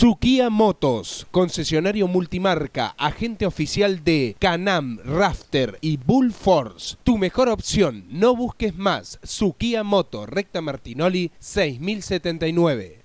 Suquía Motos, concesionario multimarca, agente oficial de Canam, Rafter y Bull Force. Tu mejor opción, no busques más. Sukia Moto, recta Martinoli 6079.